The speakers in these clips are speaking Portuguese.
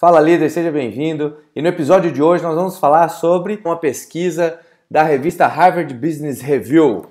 Fala líder, seja bem-vindo. E no episódio de hoje nós vamos falar sobre uma pesquisa da revista Harvard Business Review,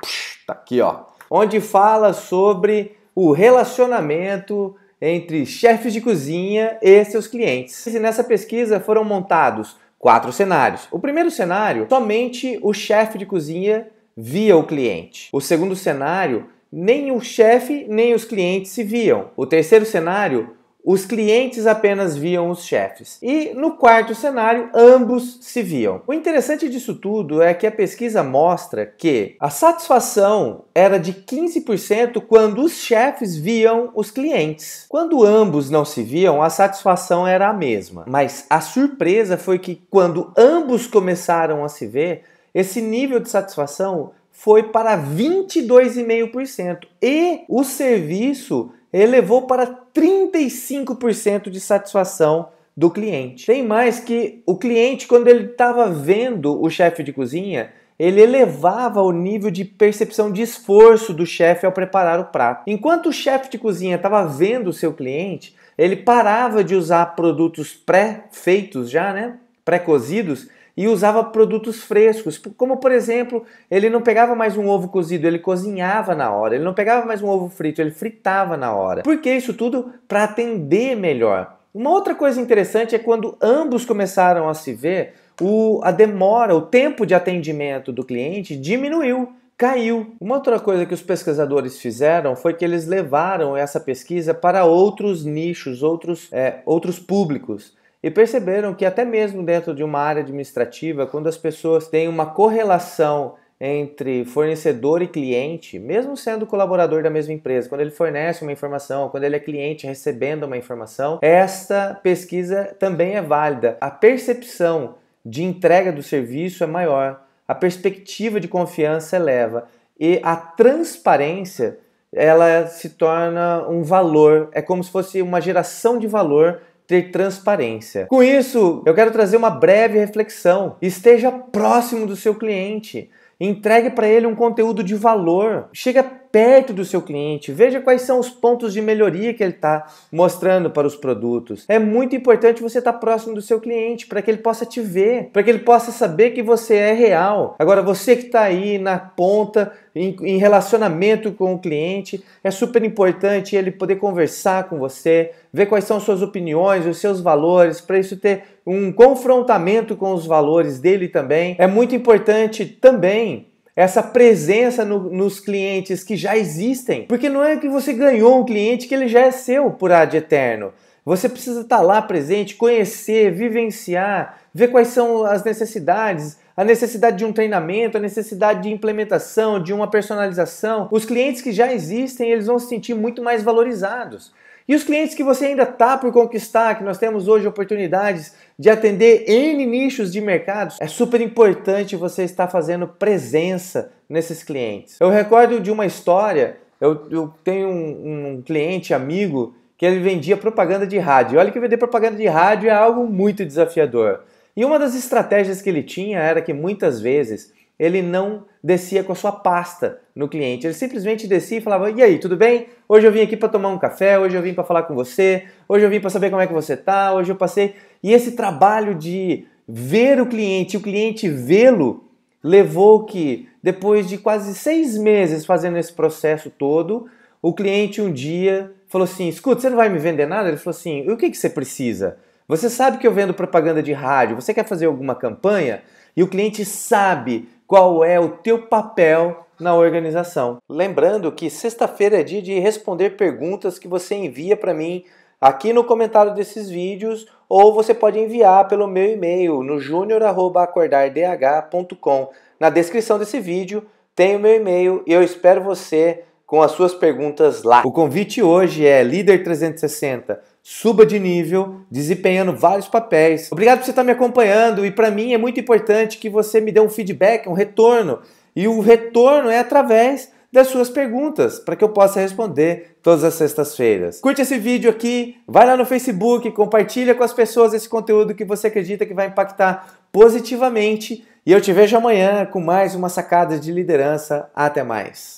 tá aqui ó, onde fala sobre o relacionamento entre chefes de cozinha e seus clientes. E nessa pesquisa foram montados quatro cenários. O primeiro cenário, somente o chefe de cozinha via o cliente. O segundo cenário, nem o chefe nem os clientes se viam. O terceiro cenário, os clientes apenas viam os chefes. E no quarto cenário, ambos se viam. O interessante disso tudo é que a pesquisa mostra que a satisfação era de 15% quando os chefes viam os clientes. Quando ambos não se viam, a satisfação era a mesma. Mas a surpresa foi que quando ambos começaram a se ver, esse nível de satisfação foi para 22,5% e o serviço elevou para 35% de satisfação do cliente. Tem mais que o cliente, quando ele estava vendo o chefe de cozinha, ele elevava o nível de percepção de esforço do chefe ao preparar o prato. Enquanto o chefe de cozinha estava vendo o seu cliente, ele parava de usar produtos pré-feitos já, né? Pré-cozidos e usava produtos frescos, como por exemplo, ele não pegava mais um ovo cozido, ele cozinhava na hora, ele não pegava mais um ovo frito, ele fritava na hora. Por que isso tudo? Para atender melhor. Uma outra coisa interessante é quando ambos começaram a se ver, o, a demora, o tempo de atendimento do cliente diminuiu caiu. Uma outra coisa que os pesquisadores fizeram foi que eles levaram essa pesquisa para outros nichos, outros, é, outros públicos e perceberam que até mesmo dentro de uma área administrativa, quando as pessoas têm uma correlação entre fornecedor e cliente, mesmo sendo colaborador da mesma empresa, quando ele fornece uma informação, quando ele é cliente recebendo uma informação, esta pesquisa também é válida. A percepção de entrega do serviço é maior, a perspectiva de confiança eleva e a transparência ela se torna um valor, é como se fosse uma geração de valor ter transparência. Com isso, eu quero trazer uma breve reflexão. Esteja próximo do seu cliente. Entregue para ele um conteúdo de valor. Chega perto do seu cliente, veja quais são os pontos de melhoria que ele está mostrando para os produtos. É muito importante você estar tá próximo do seu cliente para que ele possa te ver, para que ele possa saber que você é real. Agora, você que está aí na ponta, em, em relacionamento com o cliente, é super importante ele poder conversar com você, ver quais são suas opiniões, os seus valores, para isso ter um confrontamento com os valores dele também. É muito importante também essa presença no, nos clientes que já existem. Porque não é que você ganhou um cliente que ele já é seu por ad eterno. Você precisa estar lá presente, conhecer, vivenciar, ver quais são as necessidades, a necessidade de um treinamento, a necessidade de implementação, de uma personalização. Os clientes que já existem, eles vão se sentir muito mais valorizados. E os clientes que você ainda está por conquistar, que nós temos hoje oportunidades de atender N nichos de mercados, é super importante você estar fazendo presença nesses clientes. Eu recordo de uma história, eu, eu tenho um, um, cliente amigo que ele vendia propaganda de rádio. Olha que vender propaganda de rádio é algo muito desafiador. E uma das estratégias que ele tinha era que muitas vezes ele não descia com a sua pasta no cliente. Ele simplesmente descia e falava: "E aí, tudo bem? Hoje eu vim aqui para tomar um café, hoje eu vim para falar com você, hoje eu vim para saber como é que você tá, hoje eu passei". E esse trabalho de ver o cliente, o cliente vê-lo, levou que depois de quase seis meses fazendo esse processo todo, o cliente um dia falou assim: "Escuta, você não vai me vender nada?". Ele falou assim: "O que que você precisa?" Você sabe que eu vendo propaganda de rádio, você quer fazer alguma campanha? E o cliente sabe qual é o teu papel na organização. Lembrando que sexta-feira é dia de responder perguntas que você envia para mim aqui no comentário desses vídeos ou você pode enviar pelo meu e-mail no junior@acordardh.com. Na descrição desse vídeo tem o meu e-mail e eu espero você com as suas perguntas lá. O convite hoje é Líder 360 suba de nível, desempenhando vários papéis. Obrigado por você estar me acompanhando e para mim é muito importante que você me dê um feedback, um retorno. E o retorno é através das suas perguntas, para que eu possa responder todas as sextas-feiras. Curte esse vídeo aqui, vai lá no Facebook, compartilha com as pessoas esse conteúdo que você acredita que vai impactar positivamente. E eu te vejo amanhã com mais uma sacada de liderança. Até mais.